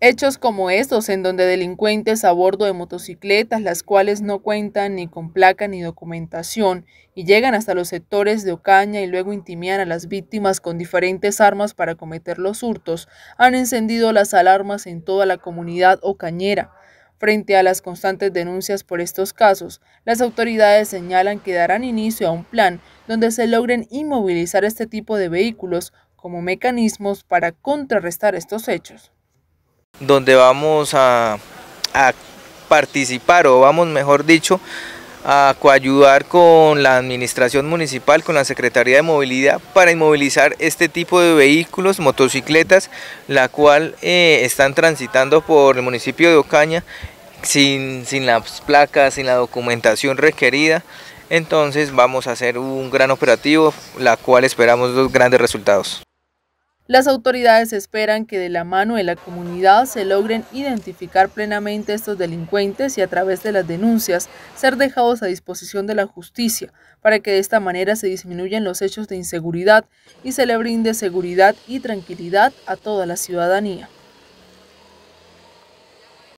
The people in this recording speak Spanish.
Hechos como estos, en donde delincuentes a bordo de motocicletas, las cuales no cuentan ni con placa ni documentación, y llegan hasta los sectores de Ocaña y luego intimidan a las víctimas con diferentes armas para cometer los hurtos, han encendido las alarmas en toda la comunidad ocañera. Frente a las constantes denuncias por estos casos, las autoridades señalan que darán inicio a un plan donde se logren inmovilizar este tipo de vehículos como mecanismos para contrarrestar estos hechos donde vamos a, participar o vamos, mejor dicho, a coayudar con la administración municipal, con la Secretaría de Movilidad para inmovilizar este tipo de vehículos, motocicletas, la cual eh, están transitando por el municipio de Ocaña sin, sin las placas, sin la documentación requerida. Entonces vamos a hacer un gran operativo, la cual esperamos dos grandes resultados. Las autoridades esperan que de la mano de la comunidad se logren identificar plenamente estos delincuentes y a través de las denuncias ser dejados a disposición de la justicia para que de esta manera se disminuyan los hechos de inseguridad y se le brinde seguridad y tranquilidad a toda la ciudadanía.